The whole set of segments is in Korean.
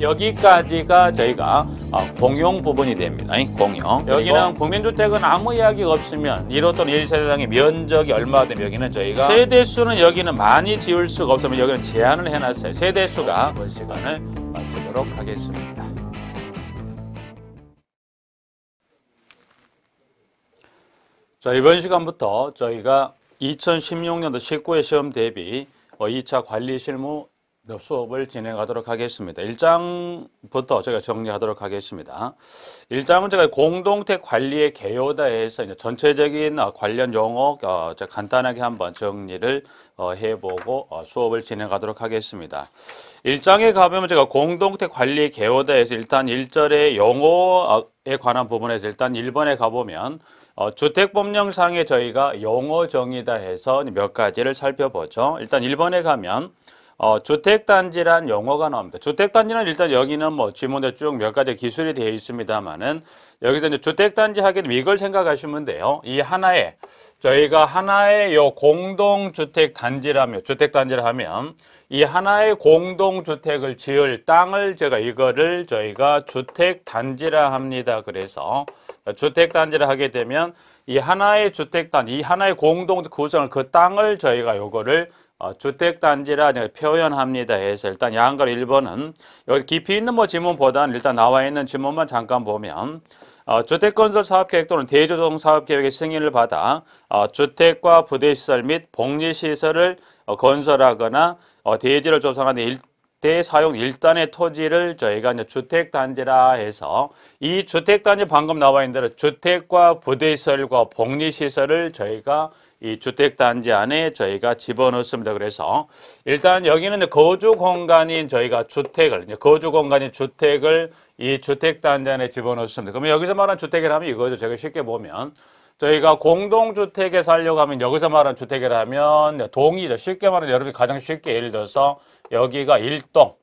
여기까지가 저희가 어, 공용 부분이 됩니다. 공용. 여기는 국민주택은 아무 이야기 없으면 이렇던 는 1세대당의 면적이 얼마 되면 여기는 저희가 세대수는 여기는 많이 지을 수가 없으면 여기는 제한을 해놨어요. 세대수가 그 시간을 마치도록 하겠습니다. 자 이번 시간부터 저희가 2016년도 19회 시험 대비 2차 어, 관리 실무 네, 수업을 진행하도록 하겠습니다. 1장부터 제가 정리하도록 하겠습니다. 1장은 제가 공동체 관리의 개요다에서 이제 전체적인 어, 관련 용어 어, 간단하게 한번 정리를 어, 해보고 수업을 진행하도록 하겠습니다. 1장에 가보면 제가 공동체 관리의 개요다에서 일단 1절의 용어에 관한 부분에서 일단 1번에 가보면 어, 주택법령상에 저희가 용어 정의다 해서 몇 가지를 살펴보죠. 일단 1번에 가면 어, 주택단지란 용어가 나옵니다. 주택단지는 일단 여기는 뭐 지문에 쭉 몇 가지 기술이 되어 있습니다만은 여기서 이제 주택단지 하기되 이걸 생각하시면 돼요. 이하나에 저희가 하나의 요 공동주택단지라면 주택단지를 하면 이 하나의 공동주택을 지을 땅을 제가 이거를 저희가 주택단지라 합니다. 그래서 주택단지를 하게 되면 이 하나의 주택단, 이 하나의 공동 구성을 그 땅을 저희가 요거를 어, 주택단지라 표현합니다 해서 일단 양가로 1번은 여기 깊이 있는 뭐 지문보다는 일단 나와 있는 지문만 잠깐 보면 어, 주택건설 사업계획 또는 대조정 사업계획의 승인을 받아 어, 주택과 부대시설 및 복리시설을 어, 건설하거나 어, 대지를 조성하는 일, 대사용 일단의 토지를 저희가 이제 주택단지라 해서 이 주택단지 방금 나와 있는 대로 주택과 부대시설과 복리시설을 저희가 이 주택 단지 안에 저희가 집어넣습니다. 그래서 일단 여기는 거주 공간인 저희가 주택을 거주 공간인 주택을 이 주택 단지 안에 집어넣습니다. 그러면 여기서 말하는 주택이라면 이거죠. 제가 쉽게 보면 저희가 공동주택에 살려고 하면 여기서 말하는 주택이라면 동이죠. 쉽게 말하면 여러분이 가장 쉽게 예를 들어서 여기가 1동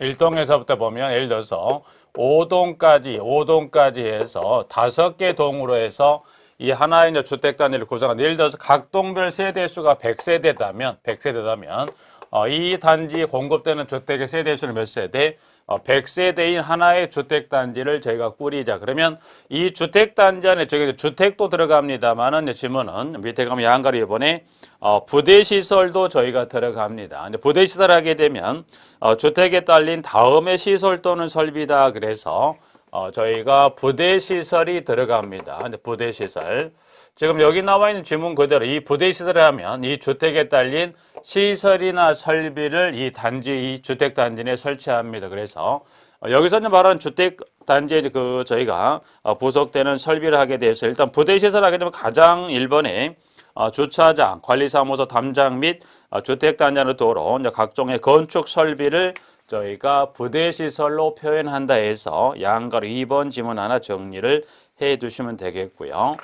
1동에서부터 보면 예를 들어서 5동까지 5동까지 해서 5개 동으로 해서 이 하나의 주택 단위를 구성한 예를 들어서 각 동별 세대 수가 백세대다면백세대다면 어, 이 단지에 공급되는 주택의 세대 수는 몇 세대? 어, 100세대인 하나의 주택단지를 저희가 꾸리자. 그러면 이 주택단지 안에 저기 주택도 들어갑니다만은 지문은 밑에 가면 양가로 이번에 어, 부대시설도 저희가 들어갑니다. 이제 부대시설 하게 되면 어, 주택에 딸린 다음의 시설 또는 설비다. 그래서 어, 저희가 부대시설이 들어갑니다. 부대시설. 지금 여기 나와 있는 지문 그대로 이 부대시설을 하면 이 주택에 딸린 시설이나 설비를 이 단지, 이 주택단지 에 설치합니다. 그래서 어, 여기서는 말하는 주택단지에 그 저희가 어, 부속되는 설비를 하게 돼서 일단 부대시설 하게 되면 가장 1번에 어, 주차장, 관리사무소 담장 및 주택단지 안으로 도로, 각종의 건축 설비를 저희가 부대시설로 표현한다 해서 양가로 2번 지문 하나 정리를 해 두시면 되겠고요.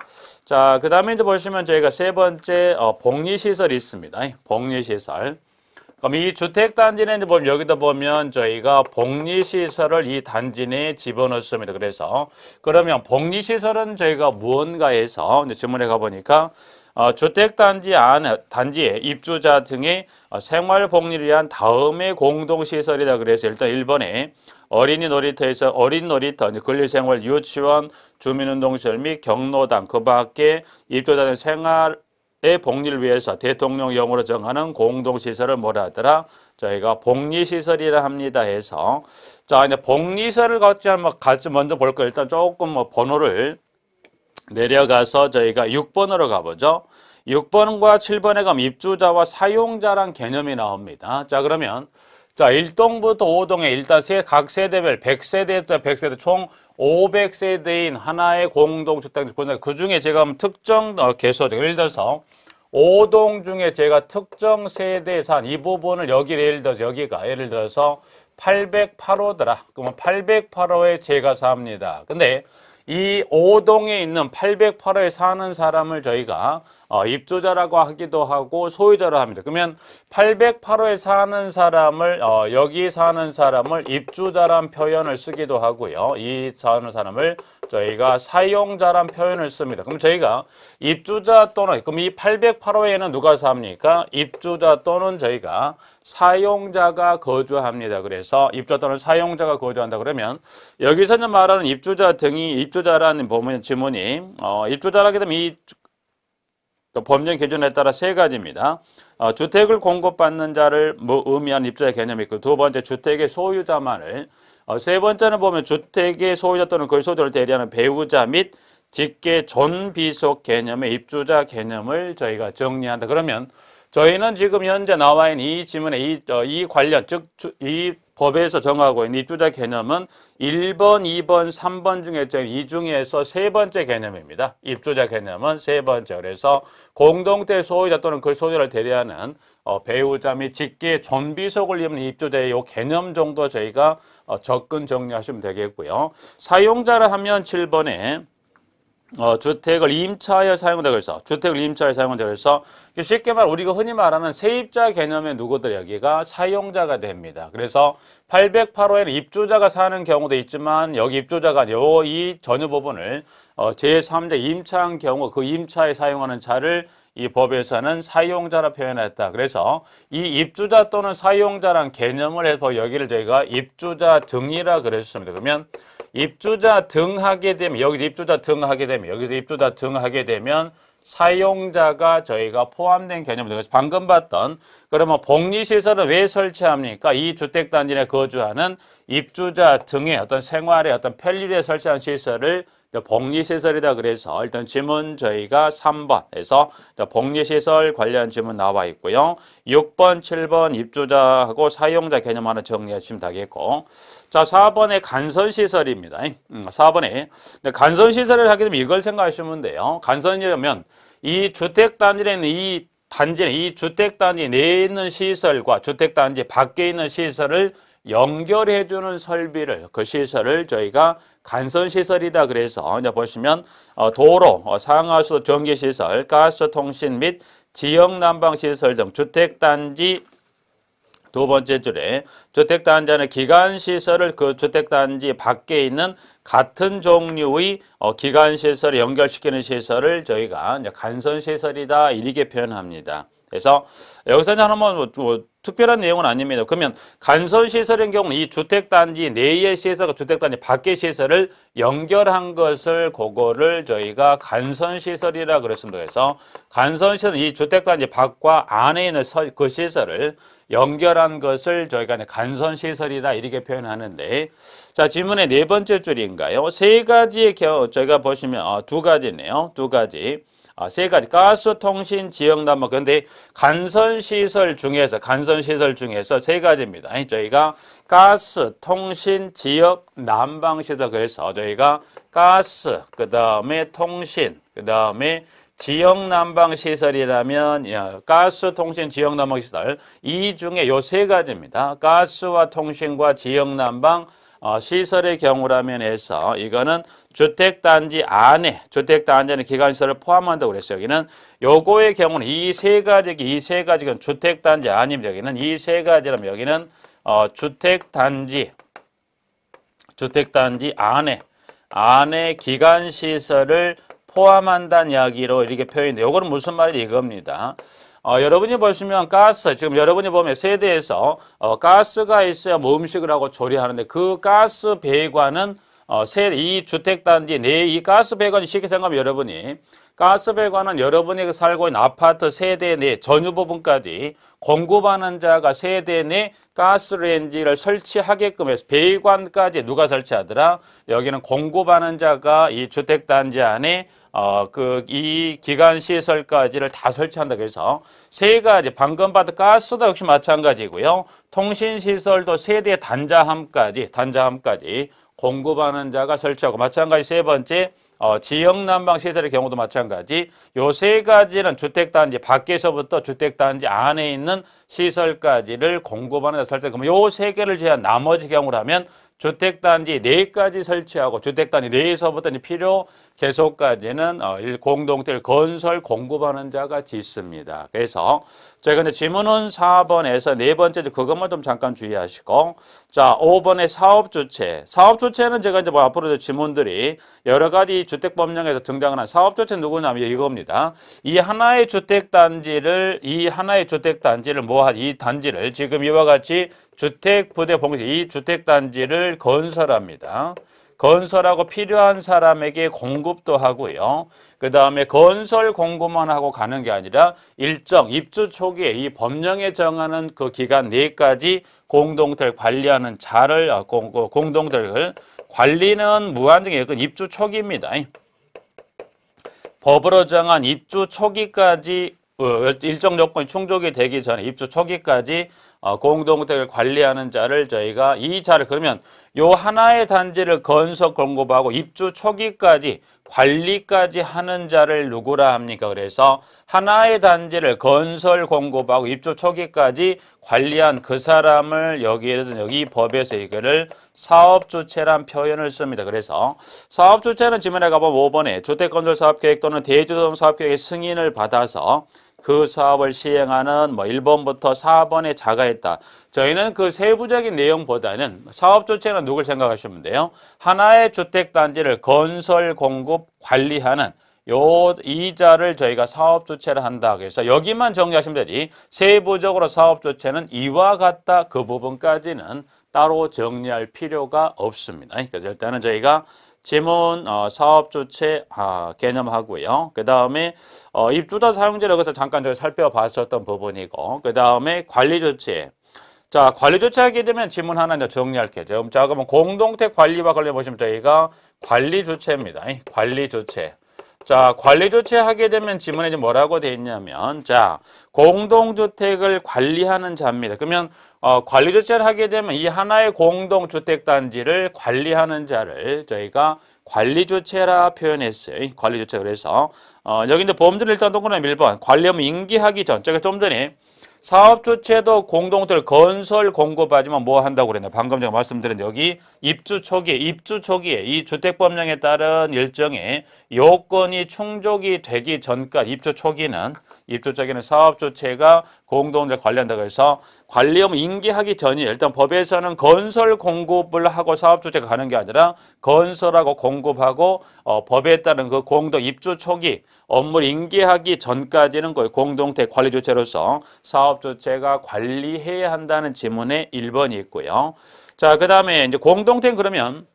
자, 그 다음에 이제 보시면 저희가 세 번째 어, 복리시설이 있습니다. 복리시설. 그럼 이 주택단지는 이제 보면 여기다 보면 저희가 복리시설을 이 단지 내에 집어넣습니다. 그래서 그러면 복리시설은 저희가 무언가에서 이제 주문해 가보니까 어, 주택단지 안 단지에 입주자 등의 어, 생활 복리를 위한 다음의 공동시설이다 그래서 일단 1번에 어린이 놀이터에서 어린 놀이터, 근리생활 유치원, 주민운동시설 및 경로당 그 밖에 입주자 등 생활 의 복리를 위해서 대통령령으로 정하는 공동시설을 뭐라 하더라? 저희가 복리시설이라 합니다 해서 자 이제 복리시설을 갖지 한번 같이 먼저 볼 거 일단 조금 뭐 번호를 내려가서 저희가 6번으로 가보죠. 6번과 7번에 가면 입주자와 사용자란 개념이 나옵니다. 자 그러면 자 1동부터 5동에 일단 세, 각 세대별 100세대 또 100세대 총 500세대인 하나의 공동주택 보니까 그 중에 제가 한번 특정 어, 개수 예를 들어서 5동 중에 제가 특정 세대에산 이 부분을 여기 예를 들어서 여기가 예를 들어서 808호더라. 그러면 808호에 제가 삽니다. 근데 이 오동에 있는 8 0 8에 사는 사람을 저희가 어, 입주자라고 하기도 하고 소유자라 합니다. 그러면 808호에 사는 사람을 어, 여기 사는 사람을 입주자란 표현을 쓰기도 하고요. 이 사는 사람을 저희가 사용자란 표현을 씁니다. 그럼 저희가 입주자 또는 그럼 이 808호에는 누가 삽니까? 입주자 또는 저희가 사용자가 거주합니다. 그래서 입주자 또는 사용자가 거주한다 그러면 여기서 말하는 입주자 등이 입주자라는 보면 지문이 어, 입주자라게 되면 이또 법령 기준에 따라 세 가지입니다. 어, 주택을 공급받는 자를 뭐 의미한 입주자 개념이 있고 두 번째 주택의 소유자만을 어, 세 번째는 보면 주택의 소유자 또는 그 소유자를 대리하는 배우자 및 직계 전비속 개념의 입주자 개념을 저희가 정리한다. 그러면 저희는 지금 현재 나와 있는 이지문에 이, 어, 이 관련 즉이 법에서 정하고 있는 입주자 개념은 1번, 2번, 3번 중에 이 중에서 세 번째 개념입니다. 입주자 개념은 세 번째. 그래서 공동체 소유자 또는 그 소유자를 대리하는 어, 배우자 및 직계 존비속을 입는 입주자의 요 개념 정도 저희가 어, 접근 정리하시면 되겠고요. 사용자를 하면 7번에 어, 주택을 임차하여 사용되고 있어. 주택을 임차하여 사용되고 있어. 쉽게 말 우리가 흔히 말하는 세입자 개념의 누구들 여기가 사용자가 됩니다. 그래서 808호에는 입주자가 사는 경우도 있지만 여기 입주자가 요 이 전유 부분을 어, 제3자 임차한 경우 그 임차에 사용하는 차를 이 법에서는 사용자라 표현했다. 그래서 이 입주자 또는 사용자란 개념을 해서 여기를 저희가 입주자 등이라 그랬습니다. 그러면 입주자 등하게 되면 여기서 입주자 등하게 되면 여기서 입주자 등하게 되면 사용자가 저희가 포함된 개념이 되는 것이 방금 봤던 그러면 복리시설은 왜 설치합니까? 이 주택단지 내 거주하는 입주자 등의 어떤 생활의 어떤 편리를 설치한 시설을 복리시설이다 그래서 일단 지문 저희가 3번에서 복리시설 관련 지문 나와 있고요. 6번, 7번 입주자하고 사용자 개념 하나 정리하시면 되겠고 자 4번에 간선시설입니다. 4번에 음, 간선시설을 하게 되면 이걸 생각하시면 돼요. 간선이라면 이 주택단지에는 이단지이 주택단지 내에 있는 시설과 주택단지 밖에 있는 시설을 연결해주는 설비를 그 시설을 저희가 간선 시설이다 그래서 이제 보시면 어, 도로, 어, 상하수 도 전기 시설, 가스 통신 및 지역 난방 시설 등 주택 단지 두 번째 줄에 주택단지 안에 기관시설을 그 주택단지 밖에 있는 같은 종류의 어, 기관시설을 연결시키는 시설을 저희가 간선시설이다 이렇게 표현합니다. 그래서 여기서는 한번 뭐, 뭐, 특별한 내용은 아닙니다. 그러면 간선시설인 경우이 주택단지 내의 시설과 주택단지 밖의 시설을 연결한 것을 그거를 저희가 간선시설이라 그랬습니다. 그래서 간선시설은 이 주택단지 밖과 안에 있는 서, 그 시설을 연결한 것을 저희가 간선시설이다 이렇게 표현하는데 자질문의네 번째 줄인가요? 세 가지의 겨, 저희가 보시면 어, 두 가지네요. 두 가지. 아, 세 가지 가스 통신 지역 나무 그런데 간선 시설 중에서 간선 시설 중에서 세 가지입니다. 아 저희가 가스 통신 지역 난방 시설 그래서 저희가 가스 그다음에 통신 그다음에 지역 난방 시설이라면 가스 통신 지역 난방 시설 이 중에 요 세 가지입니다. 가스와 통신과 지역 난방 어, 시설의 경우라면 해서 이거는 주택단지 안에 주택단지 안에 기관시설을 포함한다고 그랬어요. 여기는 요거의 경우는 이 세 가지 이 세가지가 주택단지 아닙니다. 여기는 이 세 가지라면 여기는 어, 주택단지 주택단지 안에 안에 기관시설을 포함한다는 이야기로 이렇게 표현돼요. 요거는 무슨 말인지 이겁니다. 어, 여러분이 보시면 가스, 지금 여러분이 보면 세대에서 어, 가스가 있어야 뭐 음식을 하고 조리하는데 그 가스 배관은 어, 세, 이 주택단지 내 이 가스배관 쉽게 생각하면 여러분이 가스배관은 여러분이 그 살고 있는 아파트 세대 내 전유 부분까지 공급하는 자가 세대 내가스렌지를 설치하게끔 해서 배관까지 누가 설치하더라? 여기는 공급하는 자가 이 주택단지 안에 어, 그, 이 기관 시설까지를 다 설치한다. 그래서 세 가지, 방금 봤던 가스도 역시 마찬가지고요. 통신시설도 세대 단자함까지, 단자함까지 공급하는 자가 설치하고 마찬가지 세 번째 어, 지역 난방 시설의 경우도 마찬가지 요 세 가지는 주택단지 밖에서부터 주택단지 안에 있는 시설까지를 공급하는 데설 때, 그러면 요 세 개를 제한 나머지 경우를 하면 주택단지 네까지 설치하고 주택단지 네에서부터 이 필요 개소까지는 어, 공동체를 건설 공급하는 자가 짓습니다. 그래서 저희가 이제 지문은 4번에서 네 번째 그것만 좀 잠깐 주의하시고 자 5번의 사업 주체 사업 주체는 제가 이제 뭐 앞으로 지문들이 여러 가지 주택 법령에서 등장하는 사업 주체 누구냐면 이겁니다. 이 하나의 주택 단지를 이 하나의 주택 단지를 뭐 보한이 단지를 지금 이와 같이 주택부대 봉쇄이 주택단지를 건설합니다. 건설하고 필요한 사람에게 공급도 하고요. 그 다음에 건설 공고만 하고 가는 게 아니라 일정 입주 초기에 이 법령에 정하는 그 기간 내까지 공동들 관리하는 자를 어, 그 공동들을 관리는 무한정이에요. 그 입주 초기입니다. 법으로 정한 입주 초기까지 어, 일정 조건이 충족이 되기 전에 입주 초기까지 어, 공동주택을 관리하는 자를 저희가 이 자를 그러면 요 하나의 단지를 건설 공급하고 입주 초기까지 관리까지 하는 자를 누구라 합니까? 그래서 하나의 단지를 건설 공급하고 입주 초기까지 관리한 그 사람을 여기에 서 여기 법에서 이거를 사업 주체란 표현을 씁니다. 그래서 사업 주체는 지문에 가보면 5번에 주택 건설 사업 계획 또는 대주점 사업 계획의 승인을 받아서 그 사업을 시행하는 뭐 1번부터 4번에 자가했다. 저희는 그 세부적인 내용보다는 사업 주체는 누굴 생각하시면 돼요. 하나의 주택단지를 건설, 공급, 관리하는 요 이자를 저희가 사업 주체를 한다 그래서 여기만 정리하시면 되지 세부적으로 사업 주체는 이와 같다 그 부분까지는 따로 정리할 필요가 없습니다 그래서 일단은 저희가 지문 어, 사업 주체 아, 개념하고요. 그 다음에 어, 입주자 사용자를 여기서 잠깐 저희 살펴봤었던 부분이고 그 다음에 관리 조치 자 관리 조치하게 되면 지문 하나 이제 정리할게요. 자 그러면 공동택 관리와 관련해 보시면 저희가 관리 조치입니다. 관리 조치 자, 관리 조치하게 되면 지문에 뭐라고 되어 있냐면, 자, 공동주택을 관리하는 자입니다. 그러면 어, 관리조치를 하게 되면 이 하나의 공동주택단지를 관리하는 자를 저희가 관리조치라 표현했어요. 관리조치 그래서 어, 여기 이제 보험들은 일단 동그라미 1번 관리하면 인기하기 전 제가 좀 전에 사업주체도 공동호 건설 공급하지만 뭐 한다고 그랬나요? 방금 제가 말씀드린 여기 입주 초기에 입주 초기에 이 주택법령에 따른 일정에 요건이 충족이 되기 전까지 입주 초기는 입주자기는 사업주체가 공동을 관리한다 그래서 관리 업무 인계하기 전이 일단 법에서는 건설 공급을 하고 사업주체가 가는 게 아니라 건설하고 공급하고 어, 법에 따른 그 공동 입주 초기 업무를 인계하기 전까지는 거의 공동택 관리 주체로서 사업주체가 관리해야 한다는 지문에 1번이 있고요. 자, 그 다음에 이제 공동택 그러면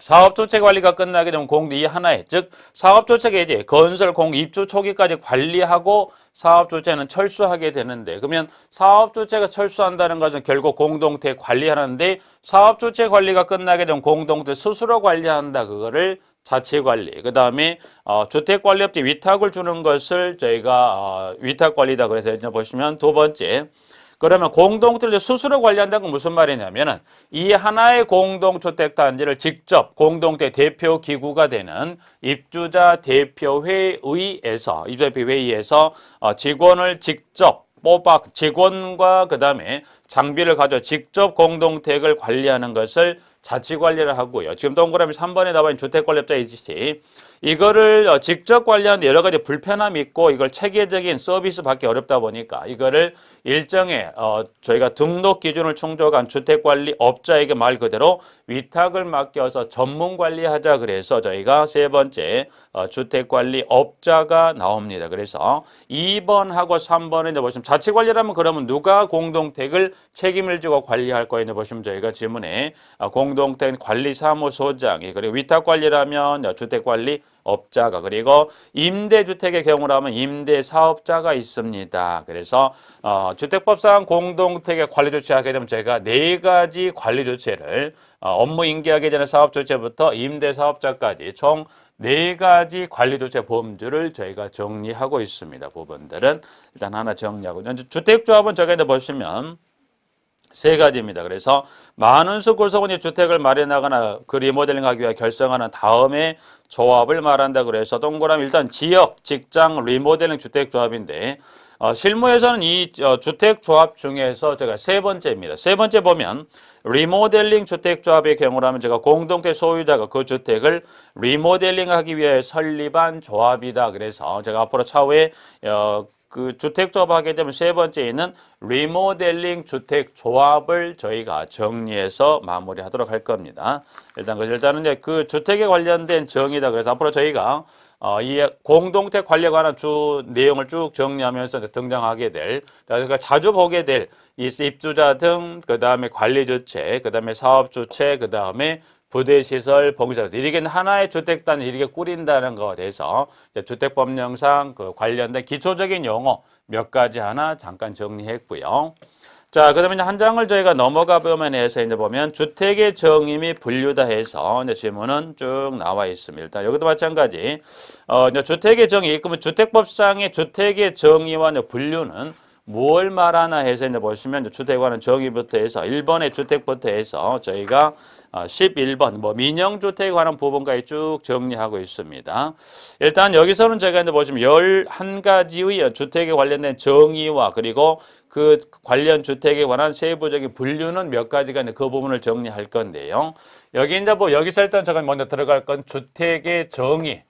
사업주체 관리가 끝나게 되면 공이 하나에 즉 사업주체가 이제 건설 공 입주 초기까지 관리하고 사업주체는 철수하게 되는데 그러면 사업주체가 철수한다는 것은 결국 공동체 관리하는데 사업주체 관리가 끝나게 되면 공동체 스스로 관리한다 그거를 자체관리그 다음에 어, 주택관리업체 위탁을 주는 것을 저희가 어, 위탁관리다 그래서 이제 보시면 두 번째 그러면 공동주택 수수료 관리한다는 건 무슨 말이냐면은 이 하나의 공동주택 단지를 직접 공동주택 대표 기구가 되는 입주자 대표 회의에서 입주자 대표 회의에서 어, 직원을 직접 뽑아 직원과 그다음에 장비를 가져 직접 공동택을 관리하는 것을 자치관리를 하고요. 지금 동그라미 3번에 나와 있는 주택관리업자 이지 c 이거를 어, 직접 관리하는 여러 가지 불편함이 있고 이걸 체계적인 서비스 받기 어렵다 보니까 이거를 일정에 어, 저희가 등록 기준을 충족한 주택관리업자에게 말 그대로 위탁을 맡겨서 전문 관리하자 그래서 저희가 세 번째 어, 주택관리업자가 나옵니다. 그래서 2번하고 3번에 이제 보시면 자치관리라면 그러면 누가 공동택을 책임을 지고 관리할 거에인제 보시면 저희가 질문에 어, 공동택 관리사무소장 이 그리고 위탁관리라면 어, 주택관리 업자가 그리고 임대주택의 경우라면 임대사업자가 있습니다. 그래서 어, 주택법상 공동주택의 관리 조치하게 되면 제가 네 가지 관리 조치를 어, 업무 인계하기 전에 사업 조치부터 임대 사업자까지 총 네 가지 관리 조치 범주를 저희가 정리하고 있습니다. 부분들은 일단 하나 정리하고 주택조합은 저기 이제 보시면 세 가지입니다. 그래서 많은 수골성원이 주택을 마련하거나 그 리모델링하기 위해 결성하는 다음에 조합을 말한다 그래서 동그라미 일단 지역, 직장, 리모델링 주택 조합인데 어, 실무에서는 이 어, 주택 조합 중에서 제가 세 번째입니다. 세 번째 보면 리모델링 주택 조합의 경우라면 제가 공동체 소유자가 그 주택을 리모델링하기 위해 설립한 조합이다. 그래서 제가 앞으로 차후에 어, 그 주택조합하게 되면 세 번째 에는 리모델링 주택조합을 저희가 정리해서 마무리하도록 할 겁니다. 일단 그 일단은 이제 그 주택에 관련된 정의다. 그래서 앞으로 저희가 어, 이 공동택 관리에 관한 주 내용을 쭉 정리하면서 등장하게 될, 그러니까 자주 보게 될이 입주자 등, 그 다음에 관리 주체, 그 다음에 사업 주체, 그 다음에 부대시설, 봉사로서 이렇게 하나의 주택단을 이렇게 꾸린다는 것에 대해서 주택법령상 그 관련된 기초적인 용어 몇 가지 하나 잠깐 정리했고요. 자, 그 다음에 한 장을 저희가 넘어가 보면 해서 이제 보면 주택의 정의 및 분류다 해서 이제 질문은 쭉 나와 있습니다. 일단 여기도 마찬가지. 어, 이제 주택의 정의, 그러면 뭐 주택법상의 주택의 정의와 이제 분류는 뭘 말하나 해서 이제 보시면 주택과는 정의부터 해서 일번의 주택부터 해서 저희가 11번 아, 뭐 민영주택에 관한 부분까지 쭉 정리하고 있습니다. 일단 여기서는 제가 이제 보시면 11가지의 주택에 관련된 정의와 그리고 그 관련 주택에 관한 세부적인 분류는 몇 가지가 있는그 부분을 정리할 건데요. 여기 이제 뭐 여기서 일단 제가 먼저 들어갈 건 주택의 정의.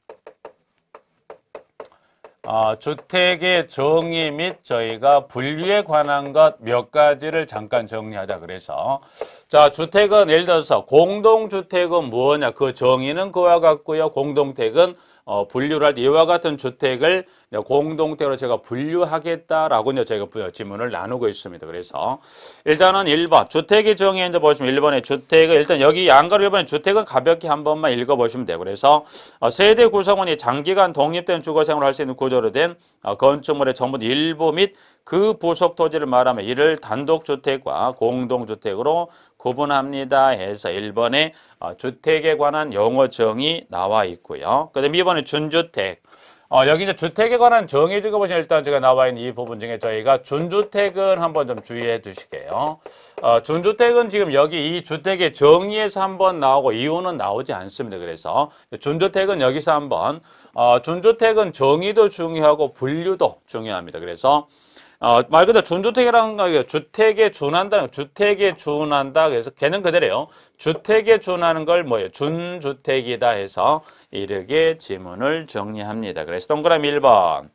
어, 주택의 정의 및 저희가 분류에 관한 것 몇 가지를 잠깐 정리하자 그래서 자, 주택은 예를 들어서 공동주택은 뭐냐? 그 정의는 그와 같고요. 공동택은 어, 분류를 할때 이와 같은 주택을 공동택으로 제가 분류하겠다라고 저희가 질문을 나누고 있습니다. 그래서 일단은 1번 주택의 정의 인제 보시면 1번의 주택은 일단 여기 양가로 1번에 주택은 가볍게 한 번만 읽어보시면 돼요. 그래서 어, 세대 구성원이 장기간 독립된 주거생활을 할 수 있는 구조로 된 어, 건축물의 전부 일부 및 그 부속 토지를 말하면 이를 단독주택과 공동주택으로 구분합니다 해서 1번에 어, 주택에 관한 용어 정의 나와 있고요. 그 다음 에 2번에 준주택. 어, 여기 이제 주택에 관한 정의 읽어보시면 일단 제가 나와 있는 이 부분 중에 저희가 준주택은 한번 좀 주의해 주실게요. 어, 준주택은 지금 여기 이 주택의 정의에서 한번 나오고 이유는 나오지 않습니다. 그래서 준주택은 여기서 한번 어, 준주택은 정의도 중요하고 분류도 중요합니다. 그래서 어, 말 그대로 준주택이라는 거예요 주택에 준한다는 주택에 준한다 그래서 걔는 그대로예요. 주택에 준하는 걸 뭐예요? 준주택이다 해서 이렇게 지문을 정리합니다. 그래서 동그라미 1번.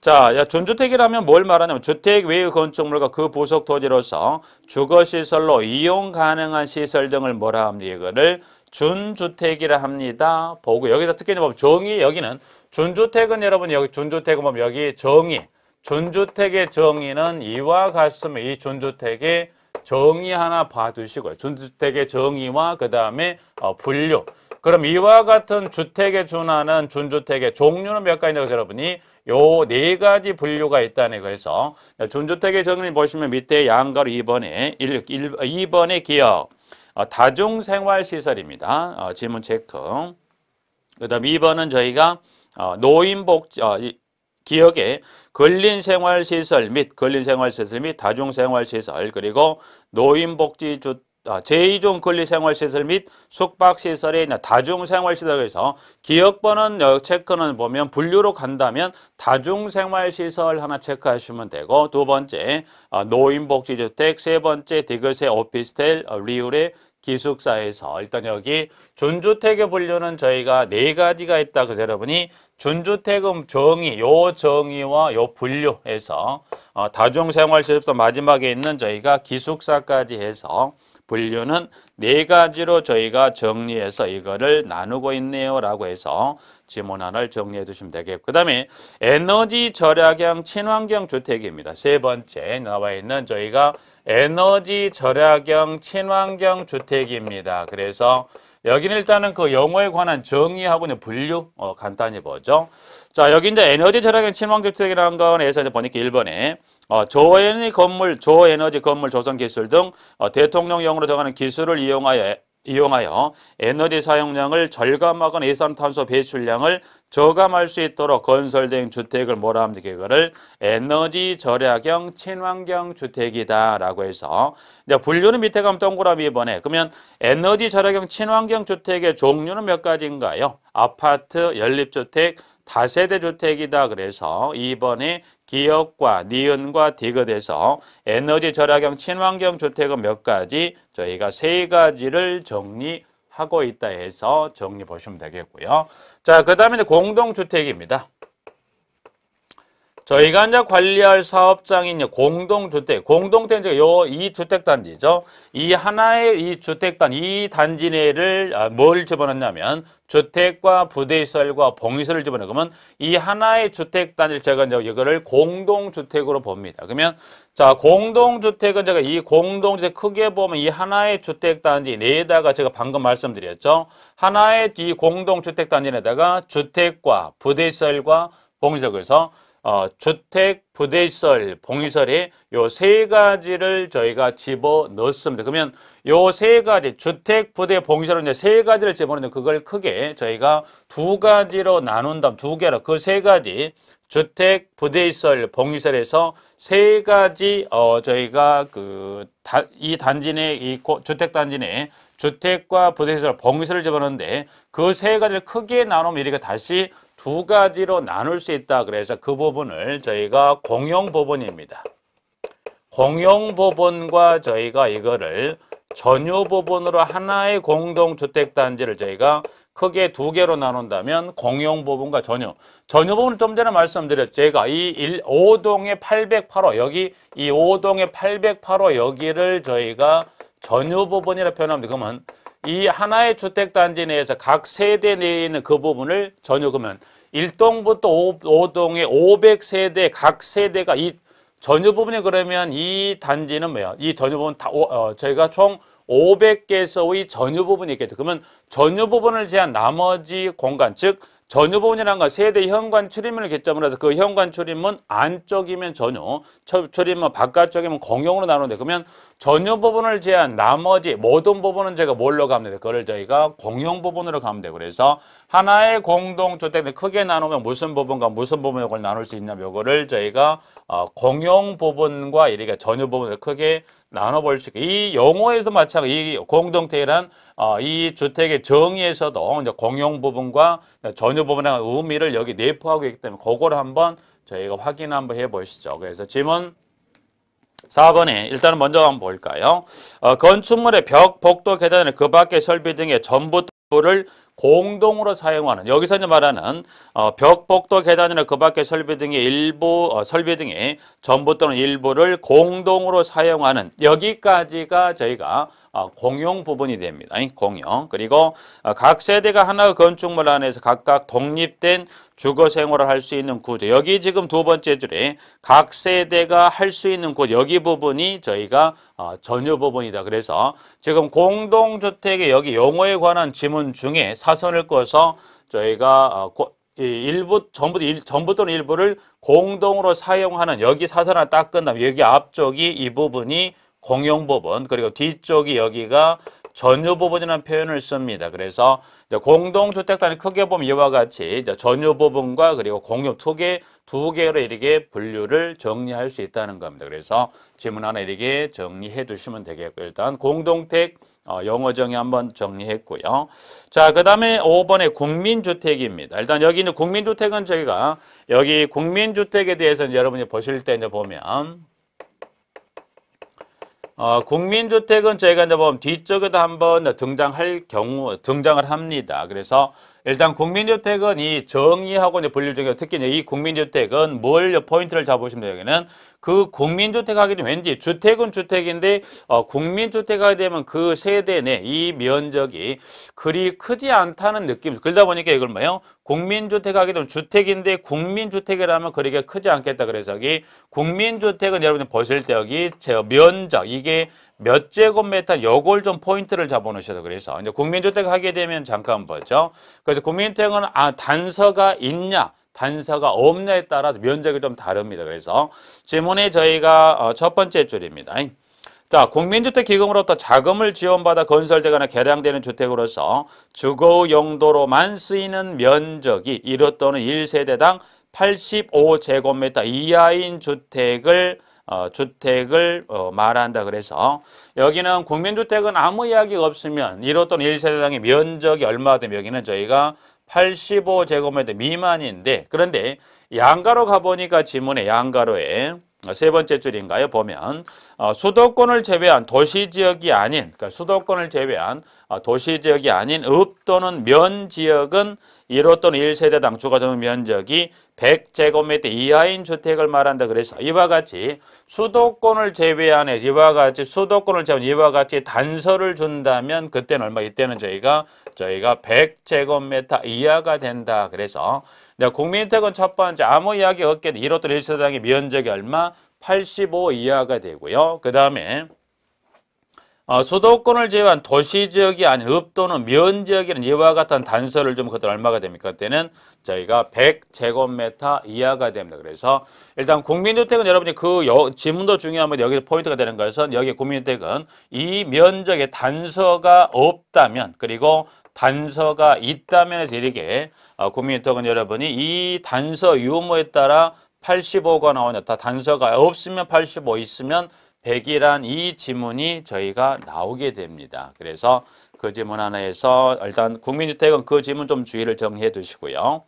자, 야, 준주택이라면 뭘 말하냐면 주택 외의 건축물과 그 보석 토지로서 주거시설로 이용 가능한 시설 등을 뭐라 합니까? 이거를 준주택이라 합니다. 보고 여기다 특히 보면 정의 여기는 준주택은 여러분 여기 준주택은 보면 여기 정의 준주택의 정의는 이와 같으면 이 준주택의 정의 하나 봐두시고요. 준주택의 정의와 그 다음에 어, 분류. 그럼 이와 같은 주택에 준하는 준주택의 종류는 몇 가지냐고 여러분이 요 네 가지 분류가 있다네 그래서 준주택의 정의를 보시면 밑에 양가로 2번에 1, 1, 2번에 기억 어, 다중생활시설입니다. 어, 지문 체크. 그 다음 2번은 저희가 어, 노인복지, 어, 기억에 근린생활시설 및 근린생활시설 및 다중생활시설 그리고 노인복지주 아, 제2종 근린생활시설 및 숙박시설에 있는 다중생활시설에서 기억번호 체크는 보면 분류로 간다면 다중생활시설 하나 체크하시면 되고 두 번째 아, 노인복지주택 세 번째 디귿의 오피스텔 아, 리울의 기숙사에서 일단 여기 준주택의 분류는 저희가 네 가지가 있다 그래서 여러분이 준주택은 정의 요 정의와 요 분류에서 어, 다중생활시설부터 마지막에 있는 저희가 기숙사까지 해서 분류는 네 가지로 저희가 정리해서 이거를 나누고 있네요 라고 해서 지문 하나를 정리해 두시면 되겠고 그 다음에 에너지 절약형 친환경 주택입니다. 세 번째 나와 있는 저희가 에너지 절약형 친환경 주택입니다. 그래서 여기는 일단은 그용어에 관한 정의하고는 분류 어, 간단히 보죠. 자 여기 이제 에너지 절약형 친환경 주택이라는 거에서 이제 보니까 1번에 어, 조에너지 건물, 조에너지 건물 조성 기술 등 어, 대통령령으로 정하는 기술을 이용하여 이용하여 에너지 사용량을 절감하거나 일산탄소 배출량을 저감할 수 있도록 건설된 주택을 뭐라 합니까? 이거를 에너지 절약형 친환경 주택이다라고 해서 이제 분류는 밑에 가면 동그라미 이번에 그러면 에너지 절약형 친환경 주택의 종류는 몇 가지인가요? 아파트, 연립주택, 다세대 주택이다 그래서 이번에 기역과 니은과 디귿에서 에너지 절약형 친환경 주택은 몇 가지 저희가 세 가지를 정리하고 있다 해서 정리 보시면 되겠고요. 자, 그 다음에 공동주택입니다. 저희가 이제 관리할 사업장인 공동주택, 공동주택 요이 주택단지죠. 이 하나의 이 주택단, 이 단지 내를 아, 뭘 집어넣냐면 주택과 부대시설과 봉시설을 집어넣으면 이 하나의 주택단지를 제가 이제 이거를 공동주택으로 봅니다. 그러면 자 공동주택은 제가 이 공동주택 크게 보면 이 하나의 주택단지 내에다가 제가 방금 말씀드렸죠. 하나의 이 공동주택단지 내에다가 주택과 부대시설과 봉시설 그서 어, 주택, 부대시설, 봉시설이 요세 가지를 저희가 집어 넣습니다. 었 그러면 요 세 가지 주택, 부대, 봉시설 은 이제 세 가지를 집어넣는데 그걸 크게 저희가 두 가지로 나눈다. 두 개로 그 세 가지 주택, 부대시설, 봉시설에서 세 가지 어 저희가 그 이 단지 내 이 주택 단지 내 주택과 부대시설, 봉시설을 집어넣는데 그 세 가지를 크게 나누면 이렇게 다시 두 가지로 나눌 수 있다 그래서 그 부분을 저희가 공용부분입니다. 공용부분과 저희가 이거를 전유부분으로 하나의 공동주택단지를 저희가 크게 두 개로 나눈다면 공용부분과 전유 전유부분을좀 전에 말씀드렸죠. 제가 이 1, 5동의 808호 여기 이 5동의 808호 여기를 저희가 전유부분이라 표현합니다. 그러면 이 하나의 주택단지 내에서 각 세대 내에 있는 그 부분을 전유금은 1동부터 5, 동의 500세대 각 세대가 이 전유 부분이 그러면 이 단지는 뭐야? 이 전유 부분 다 오, 어, 저희가 총 500개서의 전유 부분이 있겠죠. 그러면 전유 부분을 제한 나머지 공간 즉 전유본이란가 세대 현관 출입문을 기점으로 해서 그 현관 출입문 안쪽이면 전유, 출입문 바깥쪽이면 공용으로 나누는데 그러면 전유 부분을 제한 나머지 모든 부분은 제가 뭘로 갑니다. 그걸 저희가 공용 부분으로 가면 돼요. 그래서 하나의 공동주택을 크게 나누면 무슨 부분과 무슨 부분 이걸 나눌 수 있냐 면이거를 저희가 어, 공용 부분과 이렇게 전유 부분을 크게 나눠볼 수 있고 이 용어에서 마찬가지 공동택이란 어, 이 주택의 정의에서도 이제 공용 부분과 전유 부분의 의미를 여기 내포하고 있기 때문에 그걸 한번 저희가 확인 한번 해보시죠. 그래서 질문 4번에 일단은 먼저 한번 볼까요? 어, 건축물의 벽, 복도, 계단의 그 밖의 설비 등의 전 부를 공동으로 사용하는 여기서 이제 말하는 어, 벽, 복도, 계단이나 그 밖의 설비 등의 일부 어, 설비 등의 전부 또는 일부를 공동으로 사용하는 여기까지가 저희가 어, 공용 부분이 됩니다. 공용 그리고 어, 각 세대가 하나의 건축물 안에서 각각 독립된 주거 생활을 할 수 있는 구조. 여기 지금 두 번째 줄에 각 세대가 할 수 있는 곳 여기 부분이 저희가 어, 전유 부분이다. 그래서 지금 공동주택의 여기 용어에 관한 지문 중에 사선을 꺼서 저희가 어, 고, 일부 전부 일, 전부 또는 일부를 공동으로 사용하는 여기 사선을 딱 끝나면 여기 앞쪽이 이 부분이 공용 부분 그리고 뒤쪽이 여기가 전유부분이라는 표현을 씁니다. 그래서 이제 공동주택 단위 크게 보면 이와 같이 전유부분과 그리고 공유 투개 두 개로 이렇게 분류를 정리할 수 있다는 겁니다. 그래서 질문 하나 이렇게 정리해 두시면 되겠고 일단 공동택 어, 영어 정의 한번 정리했고요. 자, 그 다음에 5번에 국민주택입니다. 일단 여기 있는 국민주택은 저희가 여기 국민주택에 대해서 여러분이 보실 때 이제 보면 어, 국민주택은 저희가 이제 보면 뒤쪽에도 한번 등장할 경우 등장을 합니다. 그래서 일단 국민주택은 이 정의하고 이제 분류 중에 특히 이제 이 국민주택은 뭘 포인트를 잡으시면 여기는 그 국민주택 하게 되면 왠지 주택은 주택인데 어, 국민주택 하게 되면 그 세대 내 이 면적이 그리 크지 않다는 느낌 그러다 보니까 이걸 뭐예요? 국민주택 하게 되면 주택인데 국민주택이라면 그렇게 크지 않겠다 그래서 여기 국민주택은 여러분이 보실 때 여기 제 면적 이게 몇 제곱미터 요걸 좀 포인트를 잡아놓으셔도 그래서 이제 국민주택 하게 되면 잠깐 보죠. 그래서 국민주택은 아 단서가 있냐 단서가 없냐에 따라서 면적이 좀 다릅니다. 그래서 질문에 저희가 어, 첫 번째 줄입니다. 자, 국민주택기금으로부터 자금을 지원받아 건설되거나 개량되는 주택으로서 주거 용도로만 쓰이는 면적이 1호 또는 1세대당 85제곱미터 이하인 주택을 어, 주택을 어, 말한다 그래서 여기는 국민주택은 아무 이야기가 없으면 1호 또는 1세대당의 면적이 얼마든 여기는 저희가 85제곱미터 미만인데 그런데 양가로 가보니까 지문에 양가로에 세 번째 줄인가요? 보면 어, 수도권을 제외한 도시지역이 아닌 그러니까 수도권을 제외한 아, 도시 지역이 아닌 읍 또는 면 지역은 1호 또는 1세대당 주거 적용 면적이 100제곱미터 이하인 주택을 말한다 그래서 이와 같이 수도권을 제외한 이와 같이 수도권을 제외한 이와 같이 단서를 준다면 그때는 얼마 이때는 저희가 저희가 100제곱미터 이하가 된다 그래서 네, 국민택은 첫 번째 아무 이야기 없게 1호 또는 1세대당의 면적이 얼마 85 이하가 되고요 그 다음에 어, 수도권을 제외한 도시 지역이 아닌 읍 또는 면 지역이라는 이와 같은 단서를 좀 그때 얼마가 됩니까? 그때는 저희가 100제곱미터 이하가 됩니다. 그래서 일단 국민주택은 여러분이 그 여, 지문도 중요하면 여기 포인트가 되는 것은 여기 국민주택은 이면적의 단서가 없다면 그리고 단서가 있다면 해서 이렇게 어, 국민주택은 여러분이 이 단서 유무에 따라 85가 나오냐 다 단서가 없으면 85 있으면 100이란 이 지문이 저희가 나오게 됩니다. 그래서 그 지문 하나에서 일단 국민주택은 그 지문 좀 주의를 정해 두시고요.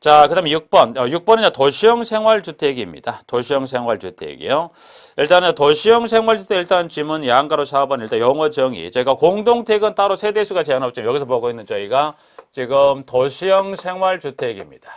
자, 그 다음에 6번. 6번은 어, 도시형 생활주택입니다. 도시형 생활주택이요. 일단은 도시형 생활주택 일단 지문 양가로 4번 일단 용어 정의. 제가 공동택은 따로 세대수가 제한 없지만 여기서 보고 있는 저희가 지금 도시형 생활주택입니다.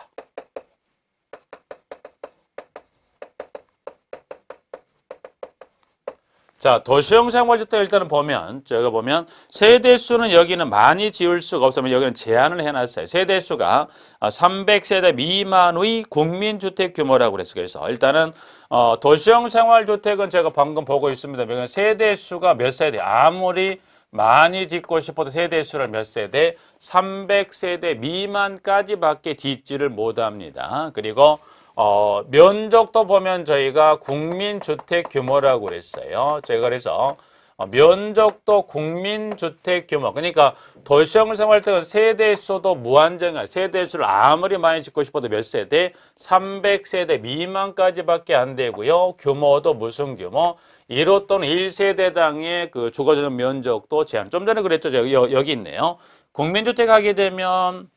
자, 도시형 생활주택 일단은 보면 제가 보면 세대수는 여기는 많이 지을 수가 없으면 여기는 제한을 해놨어요. 세대수가 300세대 미만의 국민주택 규모라고 그랬어요. 그래서 일단은 어, 도시형 생활주택은 제가 방금 보고 있습니다. 여기는 세대수가 몇 세대 아무리 많이 짓고 싶어도 세대수를 몇 세대 300세대 미만까지밖에 짓지를 못합니다. 그리고 어, 면적도 보면 저희가 국민주택 규모라고 그랬어요. 저희가 그래서 어, 면적도 국민주택 규모. 그러니까 도시형 생활할 때는 세대수도 무한정이야. 세대수를 아무리 많이 짓고 싶어도 몇 세대? 300세대 미만까지밖에 안 되고요. 규모도 무슨 규모? 1호 또는 1세대당의 그 주거전 면적도 제한. 좀 전에 그랬죠. 여, 여기 있네요. 국민주택 하게 되면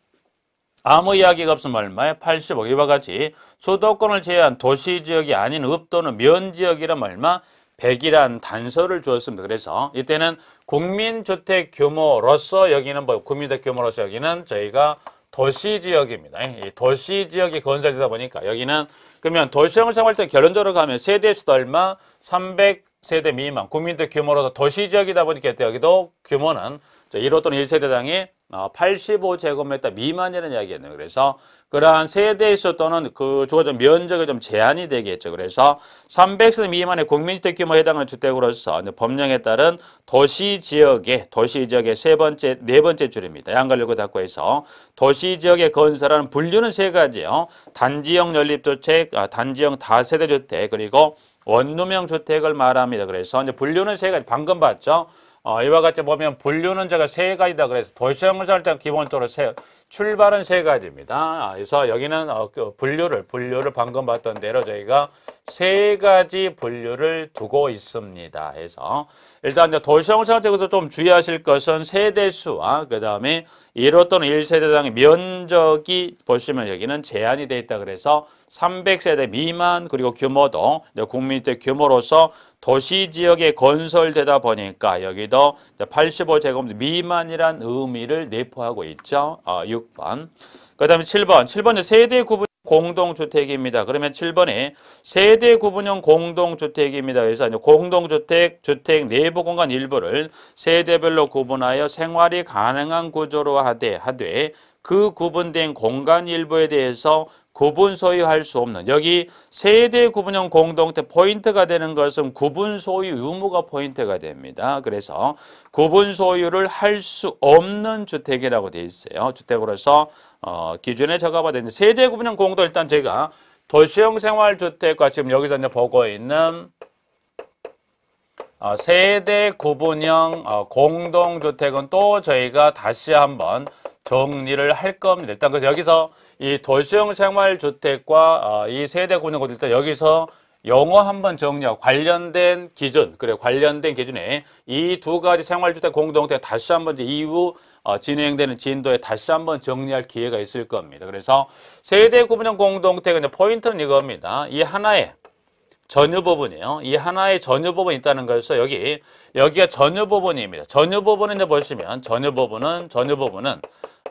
아무 이야기가 없음 얼마에 85 이와 같이 수도권을 제외한 도시지역이 아닌 읍 또는 면지역이란 얼마 100이란 단서를 주었습니다. 그래서 이때는 국민주택 규모로서 여기는 뭐 국민주택 규모로서 여기는 저희가 도시지역입니다. 이 도시지역이 건설되다 보니까 여기는 그러면 도시형을 생각할 때 결론적으로 가면 세대수도 얼마 300세대 미만 국민주택 규모로서 도시지역이다 보니까 여기도 규모는 1호 또는 1세대당이 85제곱미터 어, 미만이라는 이야기였네요. 그래서 그러한 세대의 수 또는 그 주거점 면적을좀 제한이 되겠죠. 그래서 300세 미만의 국민주택 규모에 해당하는 주택으로서 법령에 따른 도시 지역의 도시 지역의 세 번째 네 번째 줄입니다. 양갈리고 닫고 해서 도시 지역의 건설하는 분류는 세가지요 단지형 연립주택, 아, 단지형 다세대 주택 그리고 원룸형 주택을 말합니다. 그래서 이제 분류는 세 가지 방금 봤죠. 어, 이와 같이 보면 분류는 제가 세 가지다 그래서 도시형에서 때 기본적으로 세, 출발은 세 가지입니다. 아, 그래서 여기는 어, 그 분류를 분류를 방금 봤던 대로 저희가 세 가지 분류를 두고 있습니다. 해서 일단 이제 도시형 상태에서 좀 주의하실 것은 세대수와 그 다음에 1호 또는 1세대당 의 면적이 보시면 여기는 제한이 되어 있다 그래서 300세대 미만 그리고 규모도 국민대 규모로서 도시 지역에 건설되다 보니까 여기도 85제곱미터 미만이란 의미를 내포하고 있죠. 어, 아, 6번. 그 다음에 7번. 7번은 세대 구분 공동주택입니다. 그러면 7번에 세대 구분형 공동주택입니다. 그래서 공동주택, 주택 내부 공간 일부를 세대별로 구분하여 생활이 가능한 구조로 하되, 하되 그 구분된 공간 일부에 대해서 구분 소유할 수 없는 여기 세대 구분형 공동체 포인트가 되는 것은 구분 소유 유무가 포인트가 됩니다. 그래서 구분 소유를 할 수 없는 주택이라고 되어 있어요. 주택으로서 어, 기준에 적어봐야 되는데 세대 구분형 공동 일단 제가 도시형 생활주택과 지금 여기서 이제 보고 있는 어, 세대 구분형 어, 공동주택은 또 저희가 다시 한번 정리를 할 겁니다. 일단 그래서 여기서 이 도시형 생활주택과 아, 이 세대 공용주들때 여기서 영어 한번 정리하고 관련된 기준 그래 관련된 기준에 이 두 가지 생활주택 공동택 다시 한번 이후 어, 진행되는 진도에 다시 한번 정리할 기회가 있을 겁니다. 그래서 세대 구분형 공동택은 포인트는 이겁니다. 이 하나의 전유 부분이에요. 이 하나의 전유 부분이 있다는 거에서 여기 여기가 전유 부분입니다. 전유 부분을 이제 보시면 전유 부분은 전유 부분은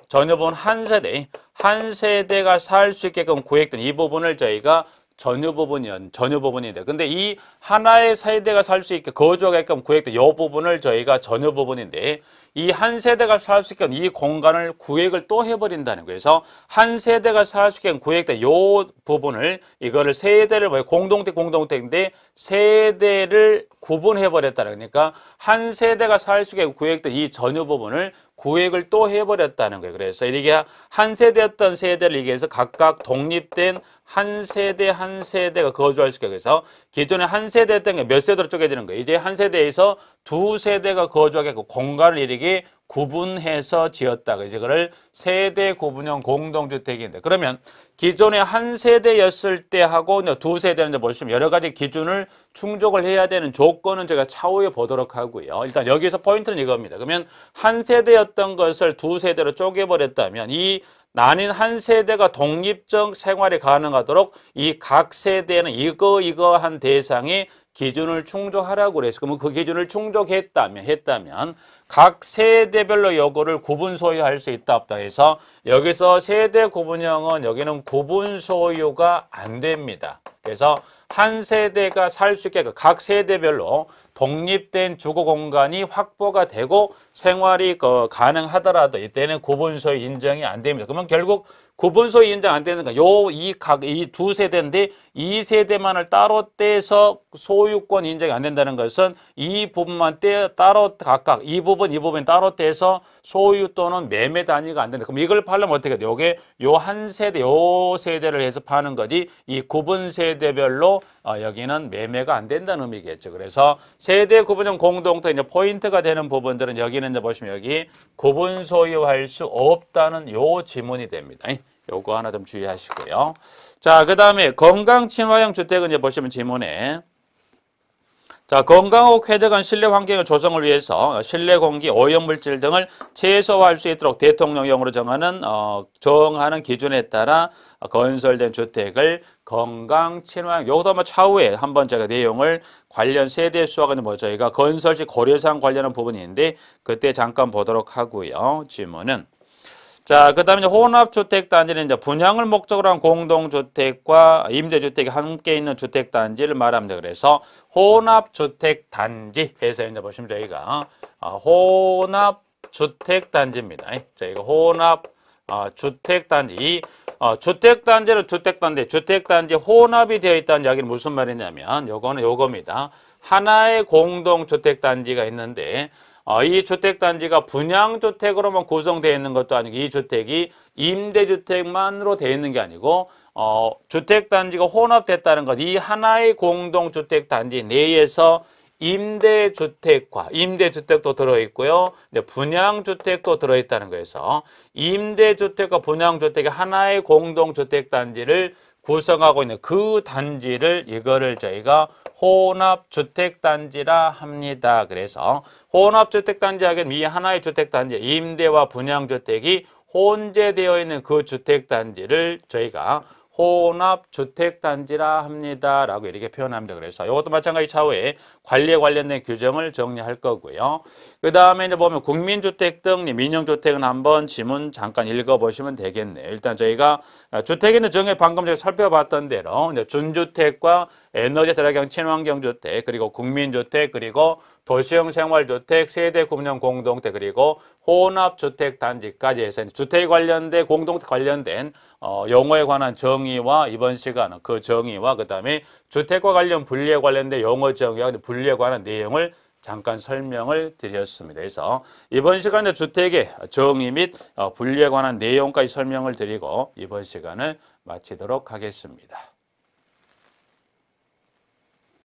전유 부분 한 세대 한 세대가 살 수 있게끔 구획된이 부분을 저희가 전유부분이었 전유부분인데. 근데 이 하나의 세대가 살 수 있게 거주하게끔 구획된 이 부분을 저희가 전유부분인데 이 한 세대가 살 수 있게끔 이 공간을 구획을 또 해버린다는 거예요. 그래서 한 세대가 살 수 있게끔 구획된 이 부분을 이거를 세대를 뭐 공동택 공동택인데 세대를 구분해버렸다그러니까한 세대가 살 수 있게끔 구획된 이 전유부분을 구획을 또 해버렸다는 거예요. 그래서 이게 한 세대였던 세대를 얘기해서 각각 독립된 한 세대 한 세대가 거주할 수 있게 그래서 기존에 한 세대였던 게 몇 세대로 쪼개지는 거예요. 이제 한 세대에서 두 세대가 거주하게 공간을 이르게 구분해서 지었다가 이제 그를 세대 구분형 공동주택인데 그러면 기존의 한 세대였을 때하고 두 세대는 이제 보시면 여러 가지 기준을 충족을 해야 되는 조건은 제가 차후에 보도록 하고요. 일단 여기서 포인트는 이겁니다. 그러면 한 세대였던 것을 두 세대로 쪼개버렸다면 이 나뉜 한 세대가 독립적 생활이 가능하도록 이 각 세대는 이거 이거 한 대상이 기준을 충족하라고 그래서 그러면 그 기준을 충족했다면 했다면 각 세대별로 요거를 구분 소유할 수 있다 없다 해서 여기서 세대 구분형은 여기는 구분 소유가 안 됩니다. 그래서 한 세대가 살 수 있게 각 세대별로 독립된 주거 공간이 확보가 되고 생활이 그 가능하더라도 이때는 구분 소유 인정이 안 됩니다. 그러면 결국 구분소 인정 안 되는 거요이 각 이 두 세대인데 이 세대만을 따로 떼서 소유권 인정이 안 된다는 것은 이 부분만 떼 따로 각각 이 부분 이 부분 따로 떼서 소유 또는 매매 단위가 안 된다. 그럼 이걸 팔려면 어떻게 돼요? 이게요 한 세대 요 세대를 해서 파는 거지 이 구분 세대별로 어, 여기는 매매가 안 된다는 의미겠죠. 그래서 세대 구분형 공동체 이제 포인트가 되는 부분들은 여기는 이제 보시면 여기 구분 소유할 수 없다는 요 지문이 됩니다. 요거 하나 좀 주의하시고요. 자, 그 다음에 건강 친화형 주택은 이제 보시면 지문에 자, 건강호흡 쾌적한 실내 환경의 조성을 위해서 실내 공기, 오염물질 등을 최소화할 수 있도록 대통령령으로 정하는 어, 정하는 기준에 따라 건설된 주택을 건강 친화형 요것도 아마 차후에 한 번 제가 내용을 관련 세대 수학은 뭐 저희가 건설시 고려사항 관련한 부분인데 그때 잠깐 보도록 하고요. 질문은 자, 그 다음에 혼합주택단지는 이제 분양을 목적으로 한 공동주택과 임대주택이 함께 있는 주택단지를 말합니다. 그래서 혼합주택단지 회사에 이제 보시면 저희가 아, 혼합주택단지입니다. 자, 예, 이거 혼합 아, 주택단지 이 어, 주택단지는 주택단지, 주택단지 혼합이 되어 있다는 이야기는 무슨 말이냐면 요거는 요겁니다. 하나의 공동주택단지가 있는데 어, 이 주택단지가 분양주택으로만 구성되어 있는 것도 아니고 이 주택이 임대주택만으로 되어 있는 게 아니고 어, 주택단지가 혼합됐다는 것이 하나의 공동주택단지 내에서 임대주택과 임대주택도 들어있고요. 분양주택도 들어있다는 거에서 임대주택과 분양주택이 하나의 공동주택단지를 구성하고 있는 그 단지를 이거를 저희가 혼합주택단지라 합니다. 그래서 혼합주택단지 하기엔 이 하나의 주택단지 임대와 분양주택이 혼재되어 있는 그 주택단지를 저희가 혼합 주택 단지라 합니다라고 이렇게 표현합니다. 그래서 이것도 마찬가지 차후에 관리에 관련된 규정을 정리할 거고요. 그 다음에 이제 보면 국민주택 등 민영주택은 한번 지문 잠깐 읽어보시면 되겠네요. 일단 저희가 주택에는 정해 방금 제가 살펴봤던 대로 이제 준주택과 에너지 대락형 친환경 주택 그리고 국민주택 그리고 도시형 생활주택, 세대 구명 공동택 그리고 혼합주택 단지까지 해서 주택 관련된 공동택 관련된 어, 용어에 관한 정의와 이번 시간 그 정의와 그 다음에 주택과 관련 분리에 관련된 용어 정의와 분리에 관한 내용을 잠깐 설명을 드렸습니다. 그래서 이번 시간에 주택의 정의 및 어, 분리에 관한 내용까지 설명을 드리고 이번 시간을 마치도록 하겠습니다.